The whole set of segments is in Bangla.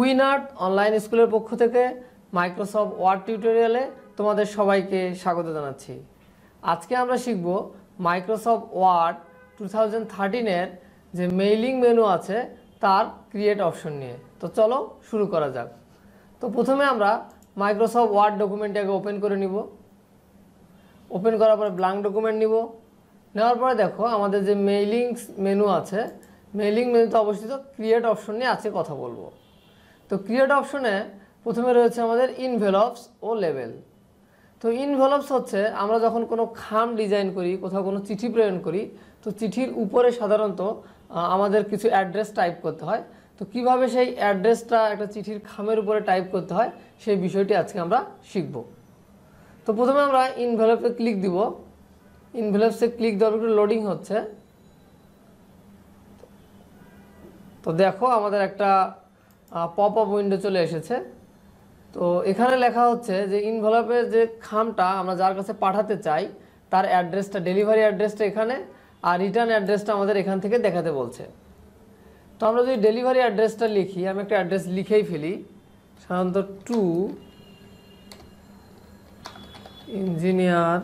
উইনার্ট অনলাইন স্কুলের পক্ষ থেকে মাইক্রোসফট ওয়ার্ড টিউটোরিয়ালে তোমাদের সবাইকে স্বাগত জানাচ্ছি আজকে আমরা শিখব মাইক্রোসফট ওয়ার্ড টু থাউজেন্ড থার্টিনের যে মেইলিং মেনু আছে তার ক্রিয়েট অপশন নিয়ে তো চলো শুরু করা যাক তো প্রথমে আমরা মাইক্রোসফট ওয়ার্ড ডকুমেন্টটাকে ওপেন করে নিব ওপেন করার পরে ব্লাঙ্ক ডকুমেন্ট নিব নেওয়ার পরে দেখো আমাদের যে মেইলিংস মেনু আছে মেইলিং মেনুতে অবস্থিত ক্রিয়েট অপশন নিয়ে আজকে কথা বলবো তো ক্রিয়েট অপশনে প্রথমে রয়েছে আমাদের ইনভেলপস ও লেভেল তো ইনভেলপস হচ্ছে আমরা যখন কোনো খাম ডিজাইন করি কোথাও কোনো চিঠি প্রেরণ করি তো চিঠির উপরে সাধারণত আমাদের কিছু অ্যাড্রেস টাইপ করতে হয় তো কিভাবে সেই অ্যাড্রেসটা একটা চিঠির খামের উপরে টাইপ করতে হয় সেই বিষয়টি আজকে আমরা শিখব তো প্রথমে আমরা ইনভেলপে ক্লিক দিব ইনভেলপসে ক্লিক দেওয়ার একটু লোডিং হচ্ছে তো দেখো আমাদের একটা পপ আপ উইন্ডো চলে এসেছে তো এখানে লেখা হচ্ছে যে ইনভেলপের যে খামটা আমরা যার কাছে পাঠাতে চাই তার অ্যাড্রেসটা ডেলিভারি অ্যাড্রেসটা এখানে আর রিটার্ন অ্যাড্রেসটা আমাদের এখান থেকে দেখাতে বলছে তো আমরা যদি ডেলিভারি অ্যাড্রেসটা লিখি আমি একটা অ্যাড্রেস লিখেই ফেলি সাধারণত to engineer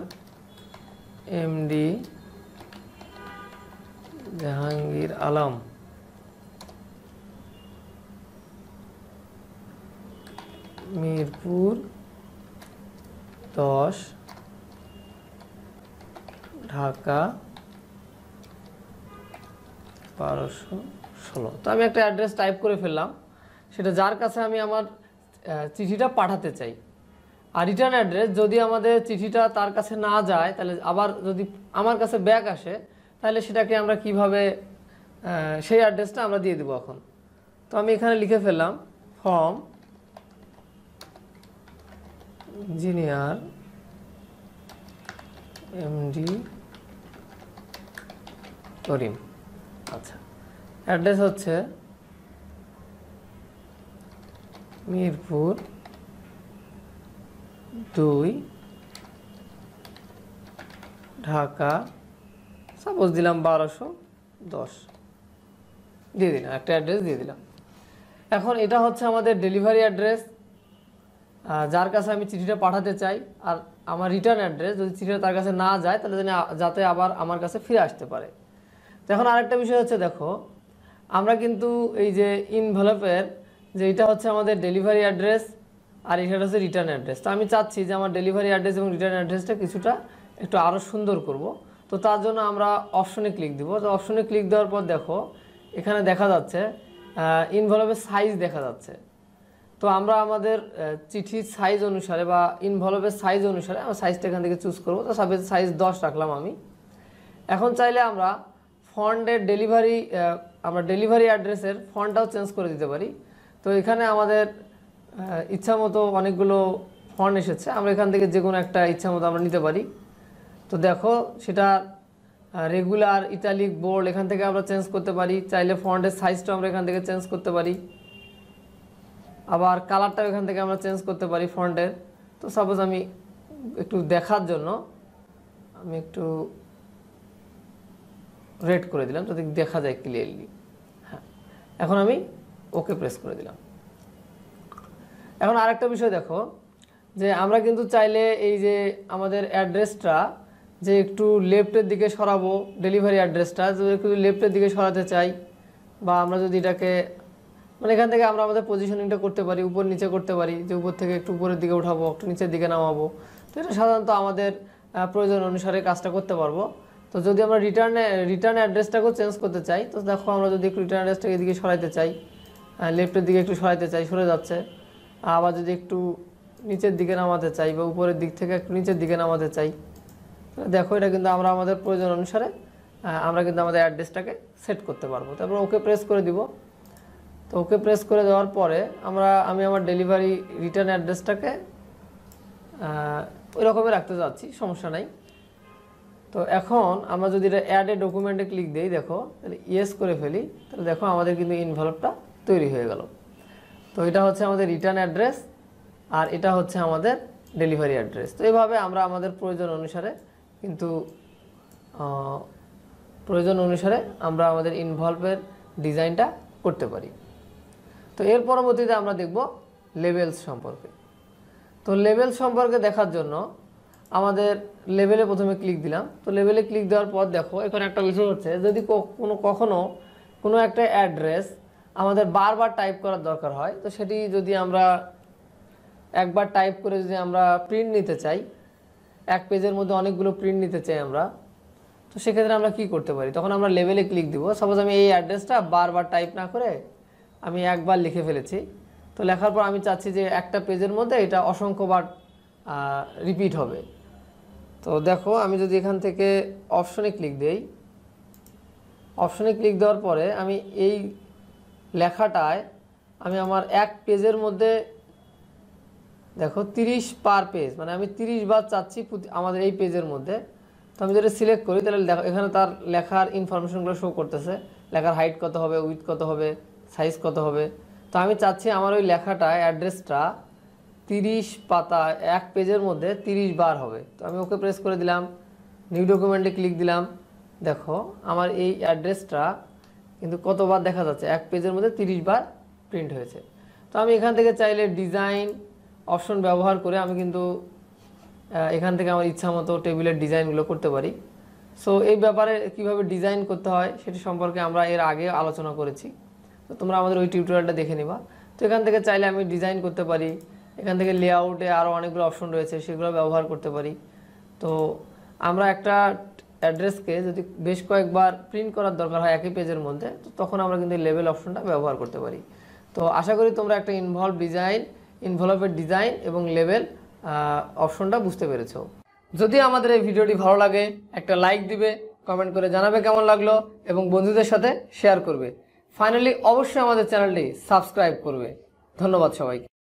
MD Jahangir Alam Mirpur দশ ঢাকা বারোশো ষোলো তো আমি একটা অ্যাড্রেস টাইপ করে ফেললাম সেটা যার কাছে আমি আমার চিঠিটা পাঠাতে চাই আর রিটার্ন অ্যাড্রেস যদি আমাদের চিঠিটা তার কাছে না যায় তাহলে আবার যদি আমার কাছে ব্যাক আসে তাহলে সেটাকে আমরা কিভাবে সেই অ্যাড্রেসটা আমরা দিয়ে দেবো এখন তো আমি এখানে লিখে ফেললাম ফর্ম ইঞ্জিনিয়ার এমডি করিম আচ্ছা অ্যাড্রেস হচ্ছে মিরপুর দুই ঢাকা সাপোজ দিলাম বারোশো দশ দিয়ে দিলাম একটা অ্যাড্রেস দিয়ে দিলাম এখন এটা হচ্ছে আমাদের ডেলিভারি অ্যাড্রেস যার কাছে আমি চিঠিটা পাঠাতে চাই আর আমার রিটার্ন অ্যাড্রেস যদি চিঠিটা তার কাছে না যায় তাহলে যাতে আবার আমার কাছে ফিরে আসতে পারে তো এখন আরেকটা বিষয় হচ্ছে দেখো আমরা কিন্তু এই যে ইনভেলপের যে এটা হচ্ছে আমাদের ডেলিভারি অ্যাড্রেস আর এখানে হচ্ছে রিটার্ন অ্যাড্রেস তো আমি চাচ্ছি যে আমার ডেলিভারি অ্যাড্রেস এবং রিটার্ন অ্যাড্রেসটা কিছুটা একটু আরও সুন্দর করব তো তার জন্য আমরা অপশনে ক্লিক দিব তো অপশনে ক্লিক দেওয়ার পর দেখো এখানে দেখা যাচ্ছে ইনভলভের সাইজ দেখা যাচ্ছে তো আমরা আমাদের চিঠির সাইজ অনুসারে বা ইনভলভের সাইজ অনুসারে আমরা সাইজটা এখান থেকে চুজ করবো তো সাবেজ সাইজ দশ রাখলাম আমি এখন চাইলে আমরা ফন্ডের ডেলিভারি আমরা ডেলিভারি অ্যাড্রেসের ফন্ডটাও চেঞ্জ করে দিতে পারি তো এখানে আমাদের ইচ্ছা মতো অনেকগুলো ফর্ন এসেছে আমরা এখান থেকে যে কোনো একটা ইচ্ছা মতো আমরা নিতে পারি তো দেখো সেটা রেগুলার ইটালিক বোর্ড এখান থেকে আমরা চেঞ্জ করতে পারি চাইলে ফন্টের সাইজটা আমরা এখান থেকে চেঞ্জ করতে পারি আবার কালারটাও এখান থেকে আমরা চেঞ্জ করতে পারি ফন্টের তো সাপোজ আমি একটু দেখার জন্য আমি একটু রেড করে দিলাম যদি দেখা যায় ক্লিয়ারলি হ্যাঁ এখন আমি ওকে প্রেস করে দিলাম এখন আরেকটা বিষয় দেখো যে আমরা কিন্তু চাইলে এই যে আমাদের অ্যাড্রেসটা যে একটু লেফটের দিকে সরাবো ডেলিভারি অ্যাড্রেসটা যদি একটু লেফটের দিকে সরাতে চাই বা আমরা যদি এটাকে মানে এখান থেকে আমরা আমাদের পজিশনিংটা করতে পারি উপর নিচে করতে পারি যে উপর থেকে একটু উপরের দিকে উঠাবো একটু নিচের দিকে নামাবো তো এটা সাধারণত আমাদের প্রয়োজন অনুসারে কাজটা করতে পারবো তো যদি আমরা রিটার্নে রিটার্ন অ্যাড্রেসটাকেও চেঞ্জ করতে চাই তো দেখো আমরা যদি একটু রিটার্ন অ্যাড্রেসটাকে এদিকে সরাইতে চাই লেফটের দিকে একটু সরাইতে চাই সরে যাচ্ছে আবার যদি একটু নিচের দিকে নামাতে চাই বা উপরের দিক থেকে একটু নিচের দিকে নামাতে চাই দেখো এটা কিন্তু আমরা আমাদের প্রয়োজন অনুসারে আমরা কিন্তু আমাদের অ্যাড্রেসটাকে সেট করতে পারবো তারপর ওকে প্রেস করে দিব তো ওকে প্রেস করে দেওয়ার পরে আমরা আমি আমার ডেলিভারি রিটার্ন অ্যাড্রেসটাকে ওই রকমই রাখতে যাচ্ছি সমস্যা নাই তো এখন আমরা যদি এটা অ্যাড এ ডকুমেন্টে ক্লিক দিই দেখো তাহলে ইয়েস করে ফেলি তাহলে দেখো আমাদের কিন্তু ইনভলভটা তৈরি হয়ে গেল তো এটা হচ্ছে আমাদের রিটার্ন অ্যাড্রেস আর এটা হচ্ছে আমাদের ডেলিভারি অ্যাড্রেস তো এভাবে আমরা আমাদের প্রয়োজন অনুসারে কিন্তু প্রয়োজন অনুসারে আমরা আমাদের ইনভলভের ডিজাইনটা করতে পারি তো এর পরবর্তীতে আমরা দেখব লেভেলস সম্পর্কে তো লেভেল সম্পর্কে দেখার জন্য আমাদের লেভেলে প্রথমে ক্লিক দিলাম তো লেভেলে ক্লিক দেওয়ার পর দেখো এখন একটা বিষয় হচ্ছে যদি কোনো কখনও কোনো একটা অ্যাড্রেস আমাদের বারবার টাইপ করার দরকার হয় তো সেটি যদি আমরা একবার টাইপ করে যদি আমরা প্রিন্ট নিতে চাই এক পেজের মধ্যে অনেকগুলো প্রিন্ট নিতে চাই আমরা তো সেক্ষেত্রে আমরা কি করতে পারি তখন আমরা লেভেলে ক্লিক দিব সাপোজ আমি এই অ্যাড্রেসটা বারবার টাইপ না করে আমি একবার লিখে ফেলেছি তো লেখার পর আমি চাচ্ছি যে একটা পেজের মধ্যে এটা অসংখ্যবার রিপিট হবে তো দেখো আমি যদি এখান থেকে অপশনে ক্লিক দেই অপশনে ক্লিক দেওয়ার পরে আমি এই লেখাটায় আমি আমার এক পেজের মধ্যে দেখো তিরিশ পার পেজ মানে আমি তিরিশ বার চাচ্ছি আমাদের এই পেজের মধ্যে তো আমি যদি সিলেক্ট করি তাহলে দেখো এখানে তার লেখার ইনফরমেশনগুলো শো করতেছে লেখার হাইট কত হবে উইথ কত হবে সাইজ কত হবে তো আমি চাচ্ছি আমার ওই লেখাটা অ্যাড্রেসটা তিরিশ পাতা এক পেজের মধ্যে তিরিশ বার হবে তো আমি ওকে প্রেস করে দিলাম নিউ ডকুমেন্টে ক্লিক দিলাম দেখো আমার এই অ্যাড্রেসটা কিন্তু কতবার দেখা যাচ্ছে এক পেজের মধ্যে তিরিশ বার প্রিন্ট হয়েছে তো আমি এখান থেকে চাইলে ডিজাইন অপশন ব্যবহার করে আমি কিন্তু এখান থেকে আমার ইচ্ছা মতো টেবিলের ডিজাইনগুলো করতে পারি সো এই ব্যাপারে কিভাবে ডিজাইন করতে হয় সেটি সম্পর্কে আমরা এর আগে আলোচনা করেছি তো তোমরা আমাদের ওই টিউটোরিয়ালটা দেখে নিবা তো এখান থেকে চাইলে আমি ডিজাইন করতে পারি এখান থেকে লেআউটে আরও অনেকগুলো অপশন রয়েছে সেগুলো ব্যবহার করতে পারি তো আমরা একটা অ্যাড্রেসকে যদি বেশ কয়েকবার প্রিন্ট করার দরকার হয় একই পেজের মধ্যে তো তখন আমরা কিন্তু লেভেল অপশনটা ব্যবহার করতে পারি তো আশা করি তোমরা একটা ইনভলভ ডিজাইন ইনভলভের ডিজাইন এবং লেভেল অপশনটা বুঝতে পেরেছো যদি আমাদের এই ভিডিওটি ভালো লাগে একটা লাইক দিবে কমেন্ট করে জানাবে কেমন লাগলো এবং বন্ধুদের সাথে শেয়ার করবে ফাইনালি অবশ্যই আমাদের চ্যানেলটি সাবস্ক্রাইব করবে ধন্যবাদ সবাইকে